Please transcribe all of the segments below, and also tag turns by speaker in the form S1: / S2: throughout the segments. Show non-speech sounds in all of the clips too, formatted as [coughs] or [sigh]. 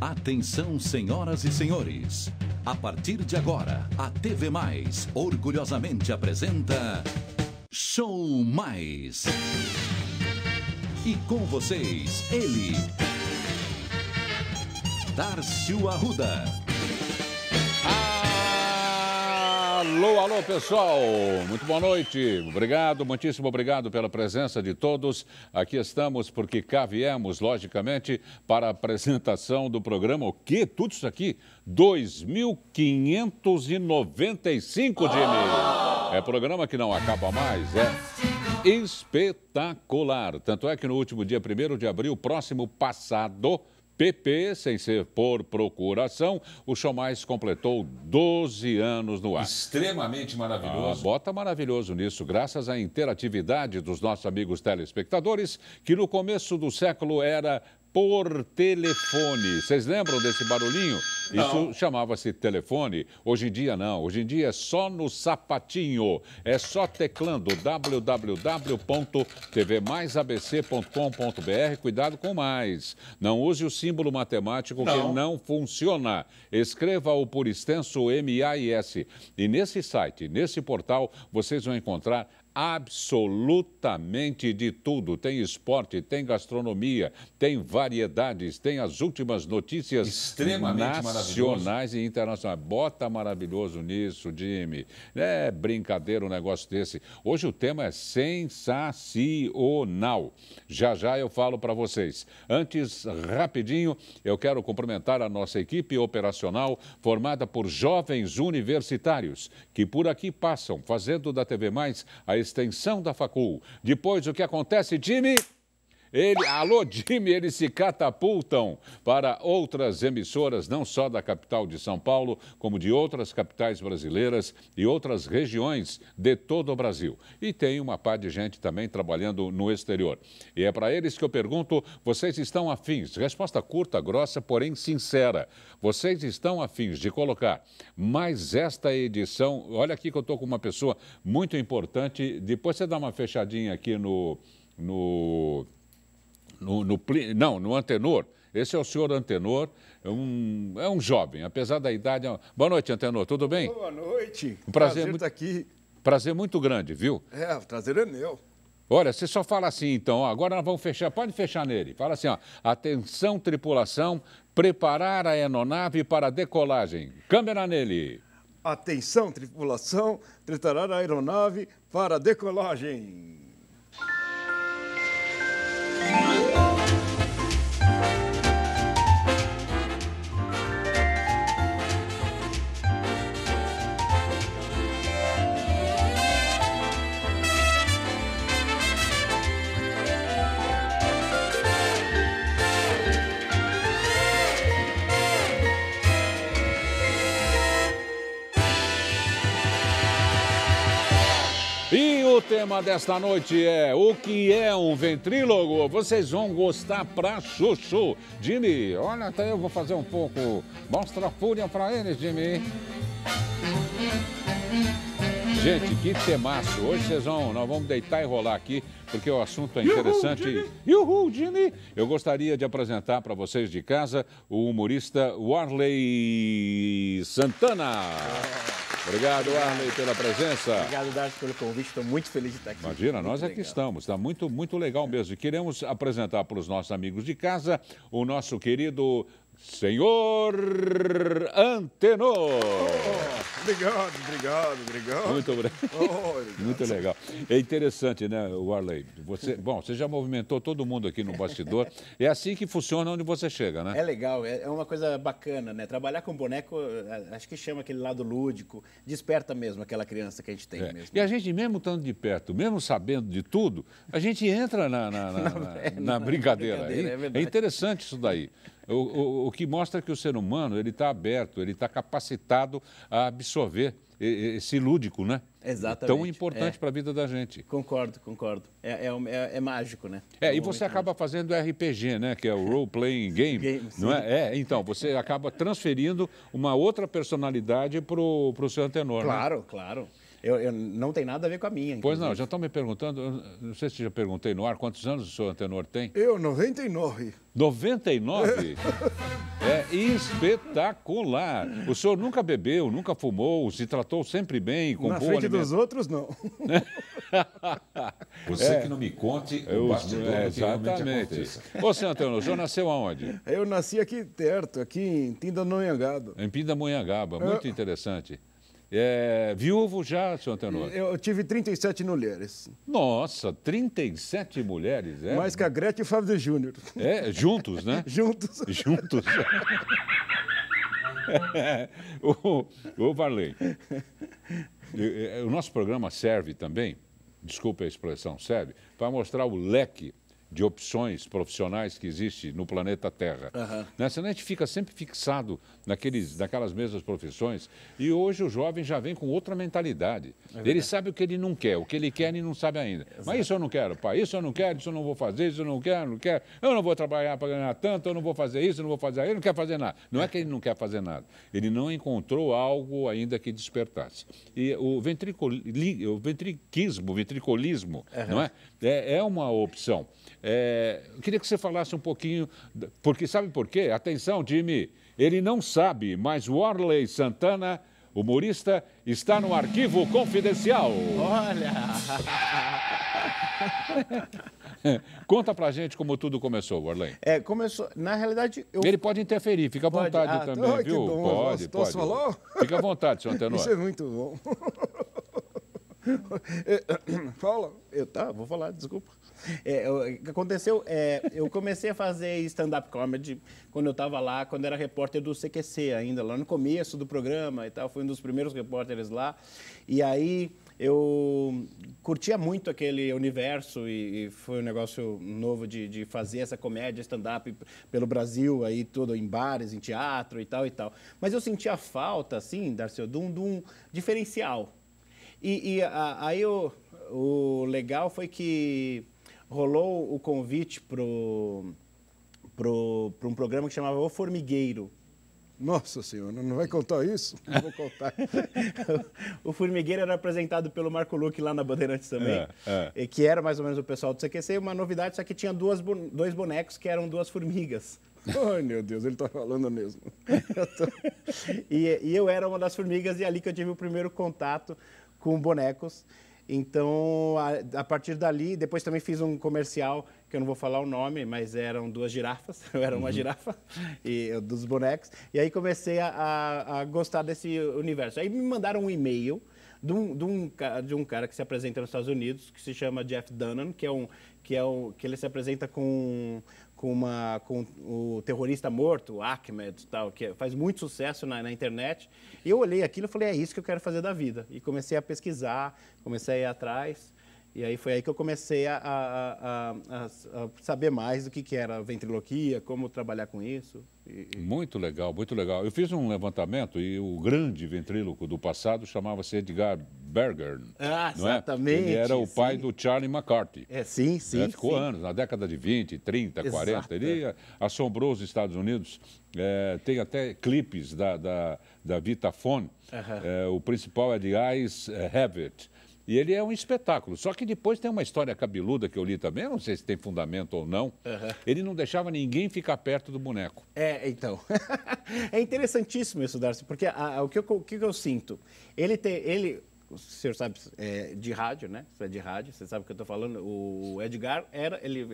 S1: Atenção, senhoras e senhores. A partir de agora, a TV Mais orgulhosamente apresenta Show Mais. E com vocês, ele, Tárcio Arruda. Alô, alô, pessoal. Muito boa noite. Obrigado, muitíssimo obrigado pela presença de todos. Aqui estamos porque cá viemos, logicamente, para a apresentação do programa O que? Tudo isso aqui? 2595, Jimmy. É programa que não acaba mais, é espetacular. Tanto é que no último dia 1 de abril, próximo passado, PP, sem ser por procuração, o show mais completou 12 anos no ar. Extremamente maravilhoso. Ah, bota maravilhoso nisso, graças à interatividade dos nossos amigos telespectadores, que no começo do século era por telefone. Vocês lembram desse barulhinho? Não. Isso chamava-se telefone. Hoje em dia não. Hoje em dia é só no sapatinho. É só teclando www.tvmaisabc.com.br. Cuidado com mais. Não use o símbolo matemático não. que não funciona. Escreva-o por extenso s. E nesse site, nesse portal, vocês vão encontrar absolutamente de tudo. Tem esporte, tem gastronomia, tem variedades, tem as últimas notícias Extremamente nacionais e internacionais. Bota maravilhoso nisso, Jimmy. É brincadeira um negócio desse. Hoje o tema é sensacional. Já já eu falo para vocês. Antes, rapidinho, eu quero cumprimentar a nossa equipe operacional formada por jovens universitários que por aqui passam fazendo da TV Mais a extensão da facul. Depois o que acontece, time? Ele, alô, Jimmy, eles se catapultam para outras emissoras, não só da capital de São Paulo, como de outras capitais brasileiras e outras regiões de todo o Brasil. E tem uma pá de gente também trabalhando no exterior. E é para eles que eu pergunto: vocês estão afins? Resposta curta, grossa, porém sincera. Vocês estão afins de colocar mais esta edição? Olha aqui que eu estou com uma pessoa muito importante. Depois você dá uma fechadinha aqui no. no no, no, não, no Antenor. Esse é o senhor Antenor, é um, é um jovem, apesar da idade. É um... Boa noite, Antenor, tudo bem? Boa
S2: noite. Um prazer, prazer estar tá
S1: aqui. Prazer muito grande, viu? É, o prazer é meu. Olha, você só fala assim, então, agora nós vamos fechar, pode fechar nele. Fala assim, ó, atenção tripulação, preparar a aeronave para decolagem. Câmera nele.
S2: Atenção tripulação, preparar a aeronave para decolagem.
S1: tema desta noite é O que é um ventrílogo? Vocês vão gostar pra chuchu. Jimmy, olha, até eu vou fazer um pouco. Mostra a fúria pra eles, Jimmy. Gente, que temaço. Hoje vocês vão, nós vamos deitar e rolar aqui, porque o assunto é interessante. Yuhu, Jimmy! Eu gostaria de apresentar para vocês de casa o humorista Warley Santana. Obrigado, Arley, pela presença.
S2: Obrigado, Darcy, pelo convite. Estou muito feliz de estar
S1: aqui. Imagina, nós aqui é estamos. Está muito, muito legal mesmo. E queremos apresentar para os nossos amigos de casa o nosso querido senhor Antenor. Oh, obrigado, obrigado, obrigado.
S3: Muito, [laughs] obrigado.
S1: Muito legal. É interessante, né, Warley? Você, bom, você já movimentou todo mundo aqui no bastidor. É assim que funciona onde você chega, né? É
S2: legal, é, é uma coisa bacana, né? Trabalhar com boneco, acho que chama aquele lado lúdico, desperta mesmo aquela
S1: criança que a gente tem é. mesmo. E a gente, mesmo estando de perto, mesmo sabendo de tudo, a gente entra na, na, na, [laughs] na, é, na brincadeira. É brincadeira é, é interessante isso daí. O, o, o que mostra que o ser humano ele está aberto, ele está capacitado a absorver esse lúdico, né? Exatamente. Tão é. importante é.
S2: para a vida da gente. Concordo, concordo. É, é, é, é mágico, né?
S1: É, é e você acaba mágico. fazendo RPG, né? Que é o Role Playing Game. [laughs] game não é? é? Então, você acaba transferindo uma outra personalidade para o seu antenor. Claro, né?
S2: claro. Eu, eu, não tem nada a ver com a minha. Inclusive. Pois não, já
S1: estão me perguntando, não sei se já perguntei no ar, quantos anos o senhor Antenor tem? Eu, 99. 99? É. é espetacular. O senhor nunca bebeu, nunca fumou, se tratou sempre bem, com Na boa frente alimentação. dos outros, não. [laughs] Você é. que não me conte eu, o bastidor é, que realmente aconteça. Ô, senhor Antenor, o senhor nasceu aonde?
S2: Eu nasci aqui perto, aqui em
S1: Pindamonhangaba. Em Pindamonhangaba, muito é. interessante. É, viúvo já, senhor Antenor?
S2: Eu tive 37
S1: mulheres. Nossa, 37 mulheres, é? Mais que a Gretchen e o Fábio Júnior. É, juntos, né? [laughs] juntos. Juntos. [laughs] ô, ô, Varley, o nosso programa serve também, desculpe a expressão, serve, para mostrar o leque de opções profissionais que existe no planeta Terra. Uhum. Né? Senão a gente fica sempre fixado naqueles, naquelas mesmas profissões. E hoje o jovem já vem com outra mentalidade. É ele sabe o que ele não quer, o que ele quer ele não sabe ainda. Exato. Mas isso eu não quero, pai, isso eu não quero, isso eu não vou fazer, isso eu não quero, não quero. Eu não vou trabalhar para ganhar tanto, eu não vou fazer isso, eu não vou fazer aquilo, eu não quero fazer nada. Não é que ele não quer fazer nada. Ele não encontrou algo ainda que despertasse. E o, ventricoli, o ventriquismo, o ventricolismo, uhum. não é? é? É uma opção. É, eu queria que você falasse um pouquinho, porque sabe por quê? Atenção, Jimmy, ele não sabe, mas Warley Santana, humorista, está no arquivo confidencial. Olha! [laughs] Conta pra gente como tudo começou, Warley.
S2: É, começou. Na realidade, eu. Ele
S1: pode interferir, fica à pode. vontade ah, também, viu? Bom, pode, pode. Falou? Fica à vontade, seu [laughs] Antenor. Isso é
S2: muito bom. [coughs] Eh, [coughs] fala. Eu tá, vou falar, desculpa. É, o que aconteceu é, eu comecei a fazer stand-up comedy quando eu estava lá, quando era repórter do CQC ainda, lá no começo do programa e tal, fui um dos primeiros repórteres lá. E aí eu curtia muito aquele universo e, e foi um negócio novo de, de fazer essa comédia stand-up pelo Brasil aí tudo em bares, em teatro e tal e tal. Mas eu sentia falta, assim, Darcy, de um, de um diferencial e, e a, aí o, o legal foi que rolou o convite para pro, pro, um programa que chamava O Formigueiro. Nossa Senhora, não vai contar isso? [laughs] Não vou contar. o Formigueiro era apresentado pelo Marco Luque lá na Bandeirantes também, é, é. que era mais ou menos o pessoal do CQC, uma novidade, só que tinha duas, dois bonecos que eram duas formigas. Ai, meu Deus, ele tá falando mesmo. Eu [laughs] tô... e, e, eu era uma das formigas e é ali que eu tive o primeiro contato com bonecos. Então, a, a, partir dali, depois também fiz um comercial, que eu não vou falar o nome, mas eram duas girafas, [laughs] eu era uma uhum. girafa, e dos bonecos. E aí comecei a, a, a, gostar desse universo. Aí me mandaram um e-mail de um, de, um, de um cara que se apresenta nos Estados Unidos, que se chama Jeff Dunham, que é um, que é um, que ele se apresenta com com, uma, com o terrorista morto, Ahmed, tal, que faz muito sucesso na, na internet. E eu olhei aquilo e falei, é isso que eu quero fazer da vida. E comecei a pesquisar, comecei a ir atrás. E aí foi aí que eu comecei a, a, a, a saber mais do que, que era ventriloquia, como trabalhar com isso.
S1: E, e... Muito legal, muito legal. Eu fiz um levantamento e o grande ventríloco do passado chamava-se Edgar Berger. Ah, é? exatamente. É? Ele era o pai sim. do Charlie McCarthy. É, sim, né? sim. Ele ficou sim. anos, na década de 20, 30, Exato. 40. Ele é. assombrou os Estados Unidos. É, tem até clipes da, da, da Vitaphone. Uh -huh. é, o principal é de Ice é, Habit. E ele é um espetáculo. Só que depois tem uma história cabeluda que eu li também, não sei se tem fundamento ou não. Uhum. Ele não deixava ninguém ficar perto do boneco.
S2: É, então. [laughs] é interessantíssimo isso, Darcy, porque a, a, o, que eu, o, que eu, sinto? Ele tem. Ele, o senhor sabe é, de rádio, né? Você é de rádio, você sabe o que eu estou falando. O Edgar era. Ele,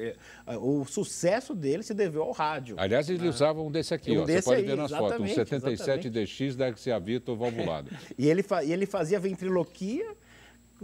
S2: é, o sucesso dele se deveu ao rádio. Aliás, ele né? usava
S1: um desse aqui, um ó, desse você pode aí, ver nas fotos, um 77 exatamente. DX da Vitor valvulado. [laughs] e, ele, e ele fazia ventriloquia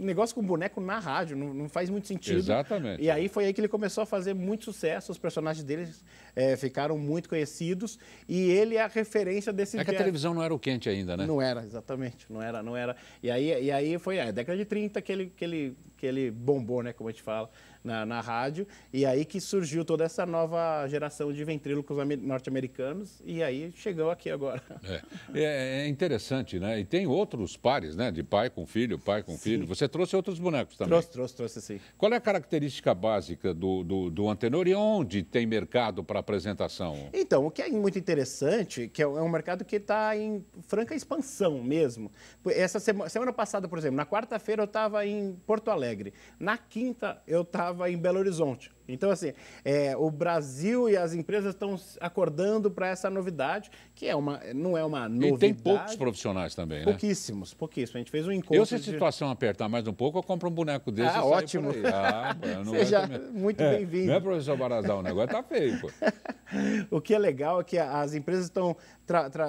S2: negócio com boneco na rádio, não, não, faz muito sentido. Exatamente. E aí foi aí que ele começou a fazer muito sucesso, os personagens dele é, ficaram muito conhecidos e ele é a referência desse... É que a televisão
S1: não era o quente ainda, né? Não
S2: era, exatamente, não era, não era. E aí, e aí foi a é, década de 30 que ele, que ele que ele bombou, né, como a gente fala, na, na rádio. E aí que surgiu toda essa nova geração de ventrílocos norte-americanos e aí chegou aqui agora.
S1: É. é, é interessante, né? E tem outros pares, né? De pai com filho, pai com sim. filho. Você trouxe outros bonecos também. Trouxe,
S2: trouxe, trouxe, sim.
S1: Qual é a característica básica do, do, do Antenor e onde tem mercado para apresentação?
S2: Então, o que é muito interessante, que é um é mercado que está em franca expansão mesmo. Essa semana, semana passada, por exemplo, na quarta-feira eu estava em Porto Alegre. Alegre. Na quinta, eu estava em Belo Horizonte. Então, assim, é, o Brasil e as empresas estão acordando para essa novidade, que é uma, não é uma novidade. E tem poucos
S1: profissionais também, né?
S2: Pouquíssimos, pouquíssimos. A gente fez um encontro. Eu, se a situação
S1: de... apertar mais um pouco, eu compro um boneco desse. Ah, ótimo. Ah, pô, [laughs] Seja é muito é, bem-vindo. Não é, professor Barazal, o negócio tá feio, pô. [laughs]
S2: [laughs] o que é legal é que as empresas estão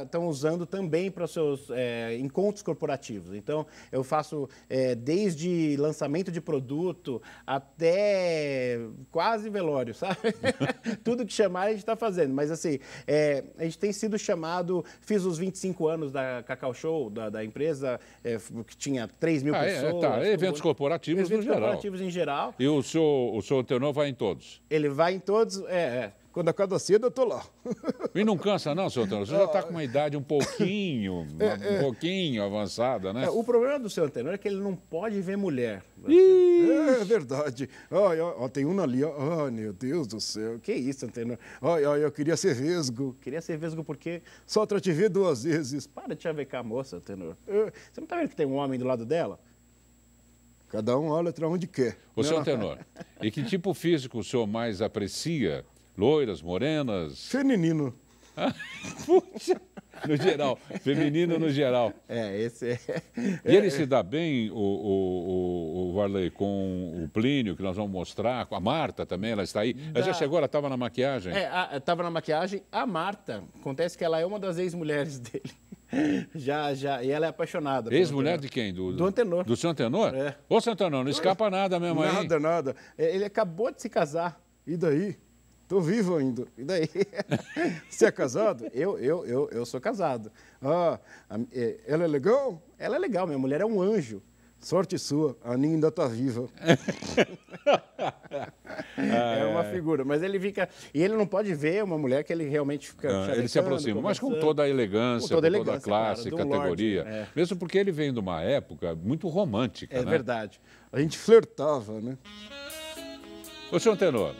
S2: estão usando também para os seus é, encontros corporativos. Então, eu faço é, desde lançamento de produto até quase velório, [laughs] sabe? [laughs] Tudo que chamar a gente está fazendo. Mas, assim, é, a gente tem sido chamado. Fiz os 25 anos da Cacau Show, da, da empresa, é, que tinha 3 mil ah, é, pessoas. Tá. Eventos tudo.
S1: corporativos eventos no geral. Eventos corporativos em geral. E o senhor, o senhor Antenor vai em todos?
S2: Ele vai em todos, é, é. Quando acorda cedo, eu tô lá.
S1: E não cansa, não, seu Antenor? Você já está com uma idade um pouquinho, [laughs] é, um é. pouquinho avançada, né? É, o problema
S2: do seu Antenor é que ele não pode ver mulher. É, é verdade. Ai, ó, tem uma ali, ó. Ai, meu Deus do céu. Que isso, Antenor? Ai, ai, eu queria ser vesgo. Queria ser vesgo porque Só pra te ver duas vezes. Para de chavecar a moça, Antenor. É. Você não tá vendo que tem um homem do lado dela? Cada um olha para onde quer. O seu antenor.
S1: [laughs] e que tipo físico o senhor mais aprecia Loiras, morenas?
S2: Feminino.
S1: [laughs] puxa, no geral, feminino no geral.
S2: É, esse
S1: é. E ele se dá bem, o, o, o, o Varley, com o Plínio, que nós vamos mostrar, com a Marta também, ela está aí. Ela já chegou, ela estava na maquiagem? É,
S2: estava na maquiagem. A Marta, acontece que ela é uma das ex-mulheres [laughs] dele. Já, já. E ela é apaixonada. Ex-mulher
S1: de quem? Do, do Antenor. Do seu Antenor? É. Ô, Santanor, não escapa nada mesmo nada, aí. Nada,
S2: nada. É, ele acabou de se casar. E daí? Estou vivo ainda. E daí?
S1: [laughs] Você é casado? Eu, eu, eu, eu
S2: sou casado. Ah, é, ela é legal? Ela é legal, minha mulher é um anjo. Sorte sua, a Aninha ainda está viva. [laughs] é uma é. figura, mas ele fica. E ele não pode ver uma mulher que ele realmente fica. Ah, ele se aproxima, mas com toda a elegância, com toda a, elegância, com toda a classe, claro, categoria.
S1: Lorde, é. Mesmo porque ele vem de uma época muito romântica. É né? verdade. A gente flertava, né? Ô, senhor Tenor,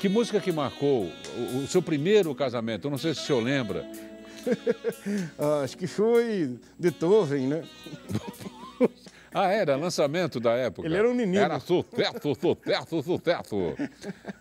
S1: que música que marcou o, o seu primeiro casamento? Eu não sei se o senhor lembra. [laughs]
S2: Ah, acho que foi Beethoven, né? [laughs]
S1: Ah, era lançamento da época. Ele era um menino. Era sucesso, sucesso, sucesso.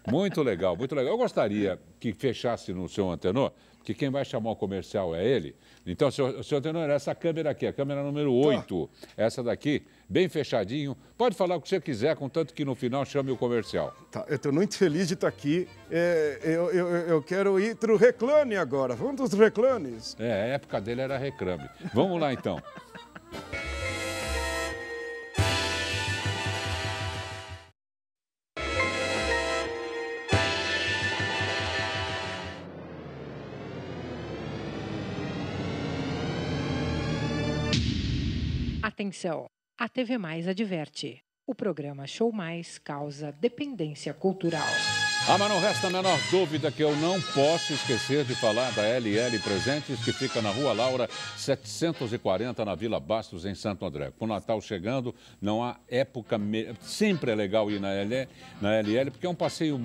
S1: Muito legal, muito legal. Eu gostaria que fechasse no seu antenor que quem vai chamar o comercial é ele. Então, senhor, senhor Tenor, essa câmera aqui, a câmera número 8, tá. essa daqui, bem fechadinho. Pode falar o que você quiser, contanto que no final chame o comercial.
S2: Tá, eu estou muito feliz de estar aqui. É, eu, eu, eu, quero ir para o reclame agora. Vamos para os reclames.
S1: É, a época dele era reclame. Vamos lá, então.
S3: Atenção! A TV Mais adverte. O programa Show Mais causa dependência cultural.
S1: Ah, mas não resta a menor dúvida que eu não posso esquecer de falar da LL Presentes, que fica na Rua Laura, 740, na Vila Bastos, em Santo André. Com o Natal chegando, não há época... Me... Sempre é legal ir na LL, na LL, porque é um passeio...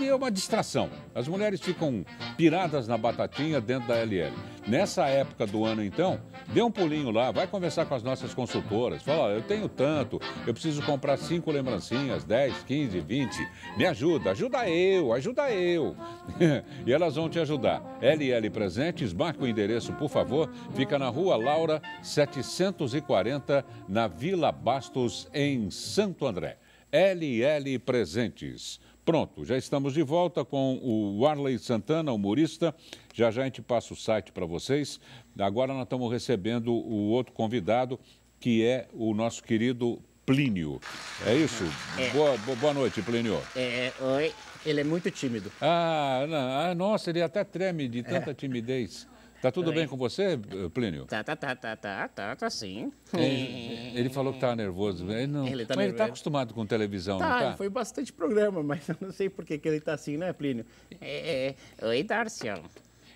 S1: É uma distração. As mulheres ficam piradas na batatinha dentro da LL. Nessa época do ano, então, dê um pulinho lá, vai conversar com as nossas consultoras. Fala, eu tenho tanto, eu preciso comprar cinco lembrancinhas, 10, 15, 20. Me ajuda, ajuda ajuda eu, ajuda eu. [laughs] e elas vão te ajudar. LL Presentes, marca o endereço, por favor. Fica na Rua Laura, 740, na Vila Bastos, em Santo André. LL Presentes. Pronto, já estamos de volta com o Warley Santana, humorista. Já já a gente passa o site para vocês. Agora nós estamos recebendo o outro convidado, que é o nosso querido Plínio. É isso? É. Boa, boa noite, Plínio. É, é, oi. Ele é muito tímido. Ah, não, ah nossa, ele até treme de é. tanta é. timidez. Tá tudo Oi. bem com você, Plínio? Tá, tá, tá, tá, tá, tá, tá sim. Ele, ele falou que tá nervoso. Né? Ele não, ele tá mas nervoso. ele tá acostumado com televisão, tá, não tá? foi
S2: bastante programa, [laughs] mas eu não sei por que,
S3: que ele tá assim, né, Plínio? É, é. é. Oi, Darcião.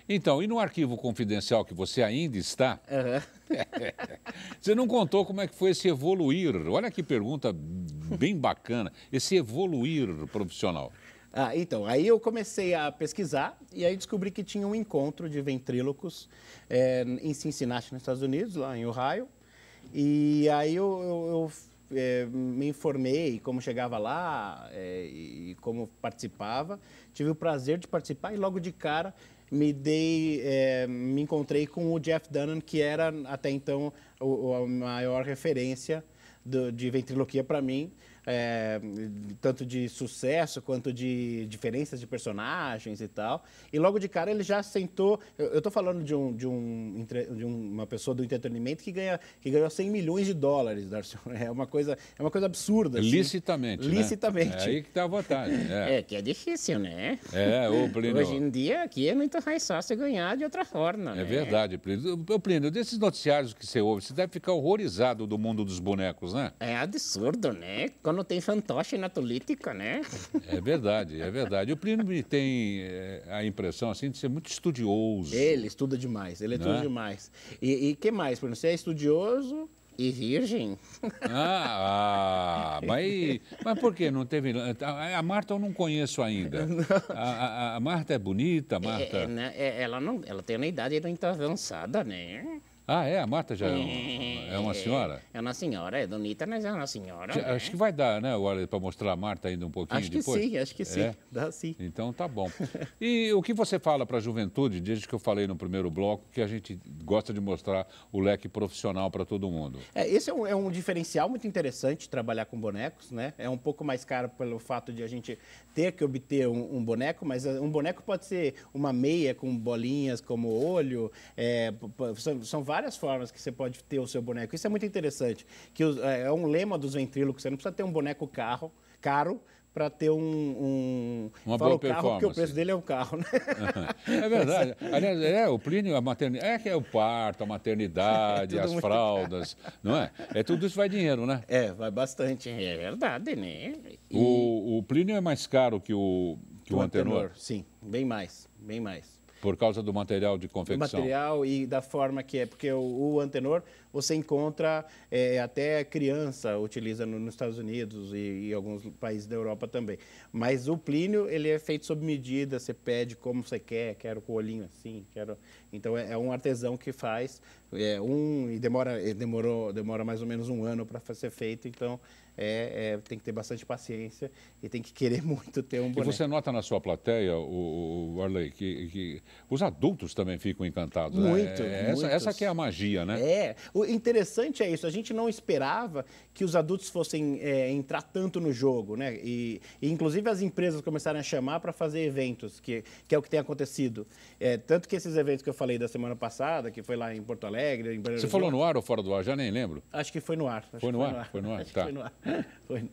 S1: Então, e no arquivo confidencial que você ainda está, uhum. [laughs] você não contou como é que foi esse evoluir. Olha que pergunta bem bacana, esse evoluir profissional.
S2: Ah, então, aí eu comecei a pesquisar e aí descobri que tinha um encontro de ventrílocos é, em Cincinnati, nos Estados Unidos, lá em Ohio. E aí eu, eu, eu é, me informei como chegava lá é, e como participava. Tive o prazer de participar e logo de cara me dei, é, me encontrei com o Jeff Dunham, que era até então o, a maior referência do, de ventriloquia para mim é, tanto de sucesso quanto de diferenças de personagens e tal. E logo de cara ele já sentou. Eu, estou falando de, um, de, um, de uma pessoa do entretenimento que, ganha, que ganhou 100 milhões de dólares, Darcy. [laughs]
S3: É uma coisa, é uma coisa absurda. Assim. Licitamente. Né? Licitamente. Né? É aí que está a vantagem. É. é. que é difícil, né? É, Plínio. Hoje em dia aqui é muito mais fácil ganhar de outra forma. É né? verdade,
S1: Plínio. o Plínio, desses noticiários que você ouve, você deve ficar horrorizado do mundo dos bonecos, né? É absurdo, né? Quando não tem fantoche na política, né? É verdade, é verdade. O Plínio tem eh, a impressão assim de ser muito estudioso. Ele estuda demais, ele estuda é?
S2: demais. E, e que mais, Plínio? Você é estudioso, e virgem.
S1: Ah, ah mas, mas por que não teve... A, a Marta eu não conheço ainda. [laughs] A, a, a, Marta é bonita, é, Marta... É, né?
S3: é, ela, não, ela tem uma idade ainda avançada, né?
S1: Ah, é? A Marta já é, é, é uma senhora?
S3: É uma senhora, é bonita, mas é uma senhora. né?
S1: Acho que vai dar, né, agora, para mostrar a Marta ainda um pouquinho acho depois? Acho que sim, acho que sim. É? Dá sim. Então tá bom. [laughs] E o que você fala para a juventude, desde que eu falei no primeiro bloco, que a gente gosta de mostrar o leque profissional para todo mundo?
S2: É, esse é um, é um diferencial muito interessante, trabalhar com bonecos, né? É um pouco mais caro pelo fato de a gente ter que obter um, um boneco, mas eh, um boneco pode ser uma meia com bolinhas como olho, é, são, são várias formas que você pode ter o seu boneco. Isso é muito interessante, que é, é um lema dos ventrílocos, você não precisa ter um boneco carro, caro para ter um, um uma boa performance. Carro, porque o preço dele é um carro, né?
S1: [laughs] É verdade. Aliás, é, o Plínio, a maternidade, é que é o parto, a maternidade, [laughs] é as fraldas, caro. não é? É tudo isso vai dinheiro, né? É, vai bastante, é verdade, né? E... O, o Plínio é mais caro que o, que o, o Sim, bem mais, bem mais. Por causa do material de confecção. Do material
S2: e da forma que é, porque o, o antenor você encontra é, até criança utiliza no, nos Estados Unidos e, e, alguns países da Europa também. Mas o plínio ele é feito sob medida, você pede como você quer, quero com o olhinho assim, quero. Então é, é um artesão que faz é, um e demora demorou demora mais ou menos um ano para ser feito então é, é, tem que ter bastante paciência e tem que querer [laughs] muito ter um boné. E você nota
S1: na sua plateia o, o Arley que, que, os adultos também ficam encantados né? muito né? essa, essa que é a magia né
S2: é o interessante é isso a gente não esperava que os adultos fossem é, entrar tanto no jogo né e, e inclusive as empresas começaram a chamar para fazer eventos que que é o que tem acontecido é, tanto que esses eventos que eu falei da semana passada que foi lá em Porto Alegre Alegre. Em Você falou
S1: no ar ou fora do ar? Já nem lembro. Acho que foi no ar. Foi no, ar? Foi no ar, acho tá. Foi no ar. [laughs]
S2: Foi.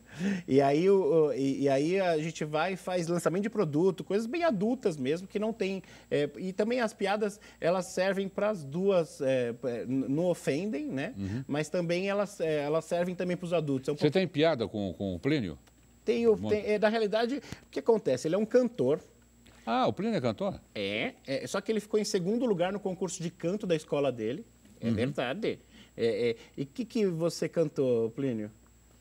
S2: E, aí, o, e, e, aí a gente vai e faz lançamento de produto, coisas bem adultas mesmo, que não tem... É, e também as piadas, elas servem para as duas... É, é não ofendem, né? Uhum. Mas também elas, é, elas servem também para os
S1: adultos. É um Você pouco... tem piada com, com o Plínio?
S2: Tem, tem, é, na realidade, o que acontece? Ele é um cantor. Ah, o Plínio é cantor? É, é, só que ele ficou em segundo lugar no concurso de canto da escola dele. É uhum. verdade. É, é, e o que, que você cantou, Plínio?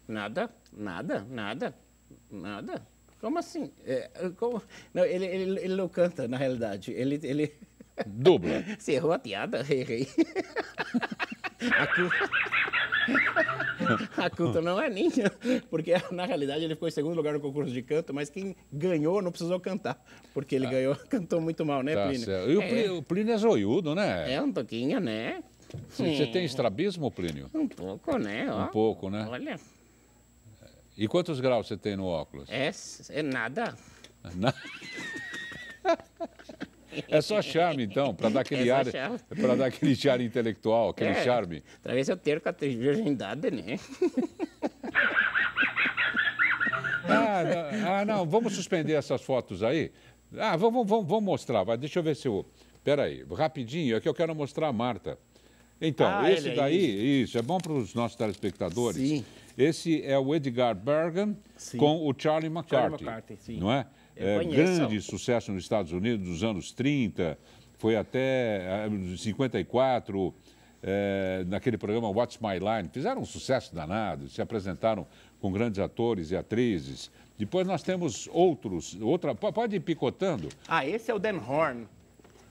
S2: Nada, nada, nada, nada. Como assim? É, como? Não, ele, ele, ele não canta, na realidade. Ele. ele... [laughs] Dubla. Você errou a piada? Errei. [laughs] a, culpa... [laughs] a culpa não é minha, porque na realidade ele ficou em segundo lugar no concurso de canto, mas quem ganhou não precisou cantar, porque ele ah. ganhou, cantou muito mal, né, tá Plínio? Certo. E o, é.
S1: Plínio é zoiudo, né? É, um toquinho, né? Você tem estrabismo, Plínio? Um pouco, né? Ó. Um pouco, né? Olha. E quantos graus você tem no óculos? É, é nada. Na... [laughs] É só charme, então, para dar aquele é ar, para dar aquele charme intelectual, aquele é, charme. Talvez eu tenha com a virgindade, né? [laughs] Ah não, ah, não, vamos suspender essas fotos aí. Ah, vamos, vamos, vamos mostrar, vai, deixa eu ver se eu... Peraí, rapidinho, é que eu quero mostrar a Marta. Então, ah, esse é daí, é isso. é bom para os nossos telespectadores. Sim. Esse é o Edgar Bergen sim. com o Charlie McCarthy. Charlie McCarthy, sim. Não é? é grande sucesso nos Estados Unidos dos anos 30, foi até 54, eh, é, eh, naquele programa What's My Line. Fizeram um sucesso danado, se apresentaram com grandes atores e atrizes. Depois nós temos outros, outra, pode ir picotando.
S2: Ah, esse é o Dan Horn.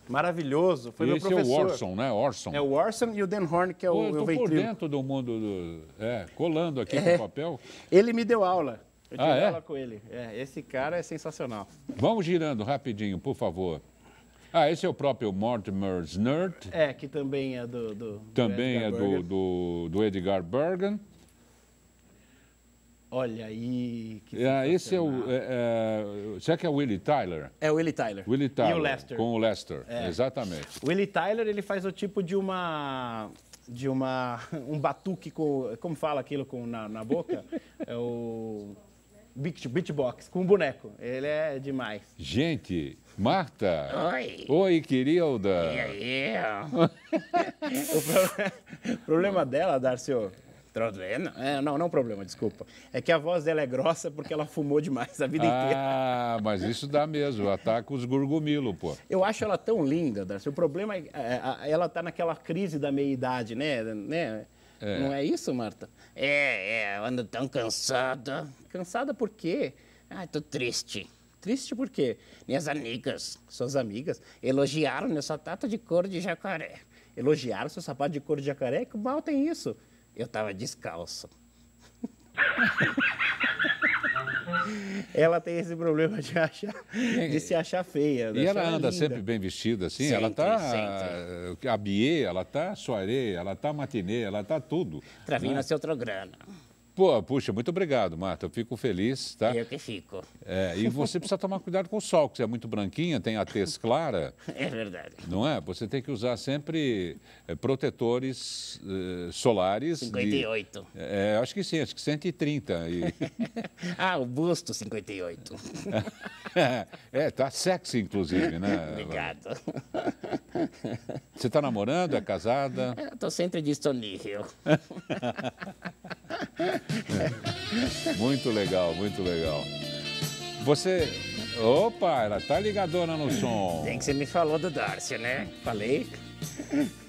S2: Maravilhoso. Foi e meu professor. Esse é o Orson, né?
S1: Orson. É o
S2: Orson e o Dan Horn, que é Pô, o, eu o ventrilo. por dentro
S1: do mundo do... É, colando aqui é. com
S2: papel. Ele me deu aula. Eu tive ah, é? aula com ele. É, esse cara é sensacional.
S1: Vamos girando rapidinho, por favor. Ah, esse é o próprio Mortimer Snert.
S2: É, que também é do... do também do é do,
S1: do, do Edgar Bergen.
S2: Olha aí.
S1: Que é, esse é o. É, é, será que é o Willie Tyler? É
S2: o Willie Tyler. Willie Tyler. E o Lester. Com o
S1: Lester, é. exatamente. O Willie Tyler, ele faz o
S2: tipo de uma. De uma. [laughs] Um batuque com. Como fala aquilo com, na, na boca? É o. Beat, beatbox, com um boneco. Ele é demais.
S1: Gente, Marta. Oi. Oi, querida. E aí? [laughs]
S2: o problema, [laughs] problema dela, Darcio, é, é, não, não é problema, desculpa. É que a voz dela é grossa porque ela fumou demais a vida ah, inteira.
S1: Ah, mas isso dá mesmo, ataca os gorgomilo, pô.
S2: Eu acho ela tão linda, Darcy. O problema é, é ela tá
S3: naquela crise da meia-idade, né? né?
S1: É. Não
S2: é
S3: isso, Marta? É, é, eu ando tão cansada. Cansada por quê? Ah, tô triste. Triste por quê? Minhas amigas, suas amigas, elogiaram meu sapato de couro de jacaré. Elogiaram seu sapato de couro de jacaré? Que mal tem isso? eu estava descalço. [laughs]
S2: ela tem esse problema de, achar, de se achar feia. E ela anda linda. sempre
S1: bem vestida, assim? Sempre, ela tá abier, ela tá soirée, ela tá matinê, ela tá tudo. vir né? seu programa. Pô, puxa, muito obrigado, Marta. Eu fico feliz, tá? Eu que fico. É, e você precisa tomar cuidado com o sol, que você é muito branquinha, tem a tez clara. [laughs] É verdade. Não é? Você tem que usar sempre é, protetores eh, solares. 58. De, é, acho que sim, acho que 130. E...
S3: [laughs] ah, o busto 58.
S1: [laughs] é, tá sexy, inclusive, né? Obrigado. Você tá namorando? É casada? Eu tô sempre disponível. [laughs] muito legal, muito legal. Você. Opa, ela tá ligadona no som. Tem que você me falou do Darcy, né? Falei. [laughs]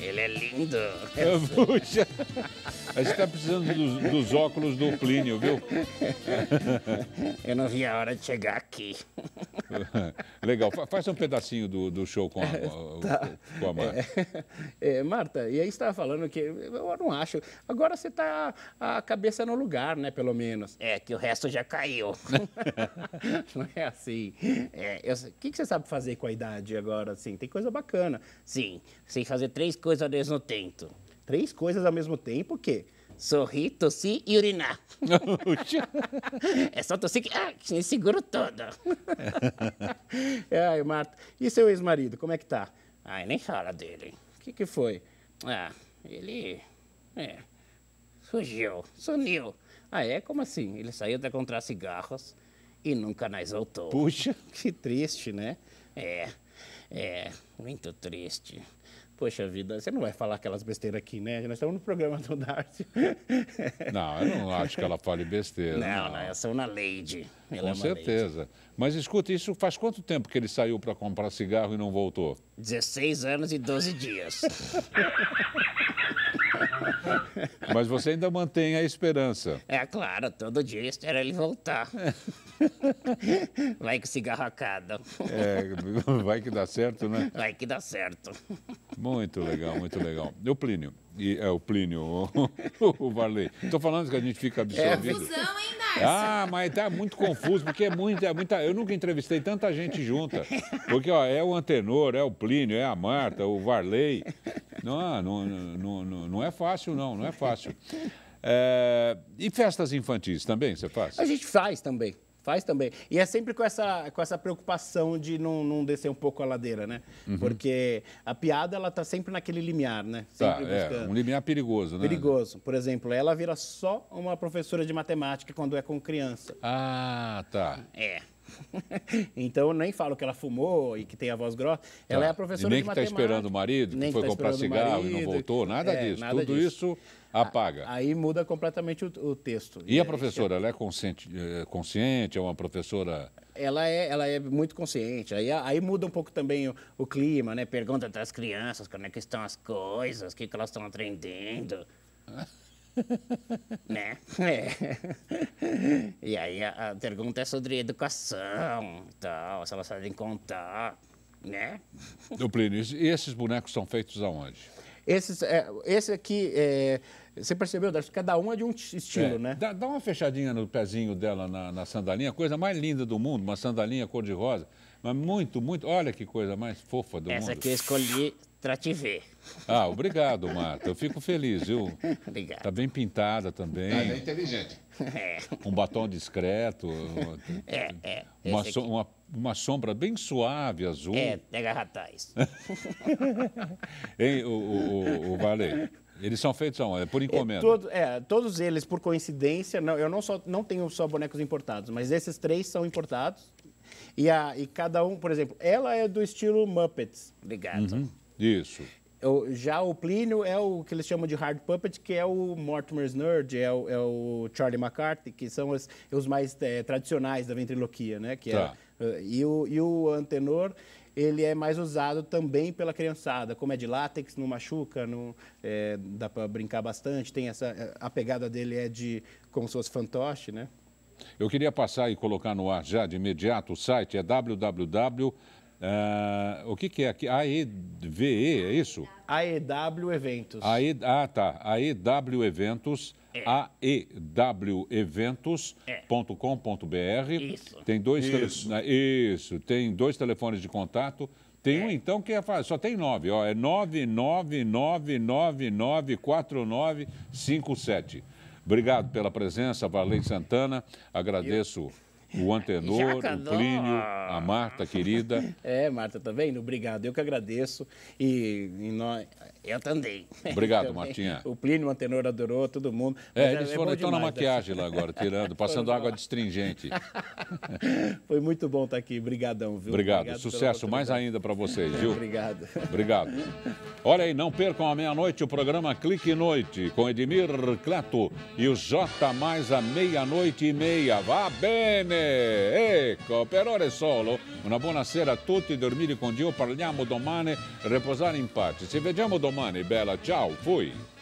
S3: Ele é lindo.
S1: É, puxa.
S3: A gente tá precisando dos, dos, óculos do Plínio, viu? [laughs]
S1: Eu não vi a hora de chegar aqui. [laughs] Legal. Faça um pedacinho do, do show com a, tá. com a Marta.
S2: É, é, Marta, e aí estava falando que eu não acho. Agora você tá a cabeça no lugar, né? Pelo menos. É, que o resto já caiu. não é assim. É, o é, que, que você sabe fazer com a idade agora, assim? Tem coisa bacana. Sim sem
S3: fazer três coisas ao mesmo tempo. Três coisas ao mesmo tempo, o quê? Sorrir, tossir e urinar. [laughs] é só tossir que ah, me seguro toda. [laughs] Ai, Marta, e seu ex-marido, como é que tá? Ai, nem fala dele. O que que foi? Ah, ele... é... fugiu, sumiu. Ah, é? Como assim? Ele saiu para comprar cigarros e nunca mais voltou. Puxa,
S2: que triste, né? É,
S3: é, muito triste.
S2: Poxa vida, você não vai falar aquelas besteiras aqui, né? Nós estamos no programa do Darcy.
S1: Não, eu não acho que ela fale besteira. Não, não, eu sou uma lady. Ela é Com é certeza. Lady. Mas escuta, isso faz quanto tempo que ele saiu para comprar cigarro e não voltou?
S3: 16 anos e 12 dias. [laughs]
S1: Mas você ainda mantém a esperança.
S3: É claro, todo dia espero ele voltar. Vai que cigarro acaba.
S1: É, vai que dá certo, né?
S3: Vai que dá certo.
S1: Muito legal, muito legal. Eu, Plínio, e, é o Plínio, o, [laughs] o Varley. Estou falando que a gente fica é absorvido. É confusão, hein, Márcio? Ah, mas tá muito confuso, porque é muito é muita. Eu nunca entrevistei tanta gente junta. Porque ó, é o Antenor, é o Plínio, é a Marta, o Varley. Não, não, não, não, não é fácil, não, não é fácil. É, e festas infantis também você faz? A
S2: gente faz também. Faz também. E é sempre com essa, com essa preocupação de não, não descer um pouco a ladeira, né? Uhum. Porque a piada, ela tá sempre naquele limiar, né? Tá, sempre tá, buscando. É,
S1: um limiar perigoso, né?
S2: Perigoso. Por exemplo, ela vira só uma professora de matemática quando é com criança.
S1: Ah, tá. É.
S2: [laughs] então eu nem falo que ela fumou e que tem a voz grossa. Ela tá. é a professora de matemática. Nem que está esperando
S1: o marido, que nem foi tá comprar cigarro marido, e não voltou, nada é, disso. Nada Tudo disso, isso Apaga. Aí muda completamente o, o
S2: texto. E, a professora,
S1: ela é consciente, é consciente? É uma professora.
S2: Ela é, ela é
S3: muito consciente. Aí, aí muda um pouco também o, o clima, né? Pergunta das crianças como é que estão as coisas, o que, que elas estão aprendendo. [laughs] né? É. E aí a, a, pergunta é sobre educação tal, se elas sabem contar, né?
S1: Do Plínio, e esses bonecos são feitos aonde?
S2: Esses, é, esse aqui, é, você percebeu, Darcio? Cada um é de um estilo, é.
S1: né? Dá, dá, uma fechadinha no pezinho dela na, na sandalinha, coisa mais linda do mundo, uma sandalinha cor-de-rosa. Mas muito, muito. Olha que coisa mais fofa do Essa mundo. Essa que eu escolhi para te ver. Ah, obrigado, Marta. Eu fico feliz, viu? [laughs] Obrigado. Tá bem pintada também. Tá bem inteligente. É. Um batom discreto. É, é. Uma, so, uma uma sombra bem suave, azul. É, pega ratais. [laughs] hein, o, o, o, o Valei? Eles são feitos aonde? É por é, encomenda? É, todo,
S2: é, todos eles, por coincidência, não, eu não, só, não tenho só bonecos importados, mas esses três são importados. E, a, e cada um, por exemplo, ela é do estilo Muppets, ligado?
S1: Uhum, isso.
S2: Eu, já o Plínio é o que eles chamam de hard puppet, que é o Mortimer's Nerd, é o, é o Charlie McCarthy, que são os, os mais é, tradicionais da ventriloquia, né? Que é tá. é e o, e o antenor, ele é mais usado também pela criançada. Como é de látex, não machuca, não, é, dá para brincar bastante. Tem essa, a pegada dele é de como se fosse fantoche, né?
S1: Eu queria passar e colocar no ar já de imediato o site, é www Uh, o que, que é aqui? AEVE, é isso?
S2: AEW Eventos.
S1: ah, tá. AEW Eventos. É. aeweventos.com.br. É. Isso. Tem dois isso. Tele... Né, isso. Tem dois telefones de contato. Tem é. um, então, que é fácil. Só tem nove. Ó, é 999994957. Obrigado pela presença, Valente Santana. Agradeço. Eu o Antenor, o Plínio, a Marta, querida.
S2: É, Marta também, tá obrigado. Eu que agradeço e, e nós, eu também. Obrigado, [laughs] também. Martinha. O Plínio, o Antenor adorou, todo mundo. É, é eles é foram é então na né? maquiagem
S1: lá agora, tirando, passando água de destringente.
S2: [laughs] Foi muito bom estar tá aqui, obrigadão, viu? Obrigado, obrigado sucesso
S1: mais ainda para vocês, viu?
S2: obrigado. Obrigado.
S1: Olha aí, não percam à meia-noite o programa Clique Noite com Edmir Clato e o J mais à meia-noite e meia. Vá bem, né? Ecco, per ora è solo. Una buona sera a tutti, dormire con Dio, parliamo domani, riposare in pace. Ci vediamo domani, bella. Ciao, fui.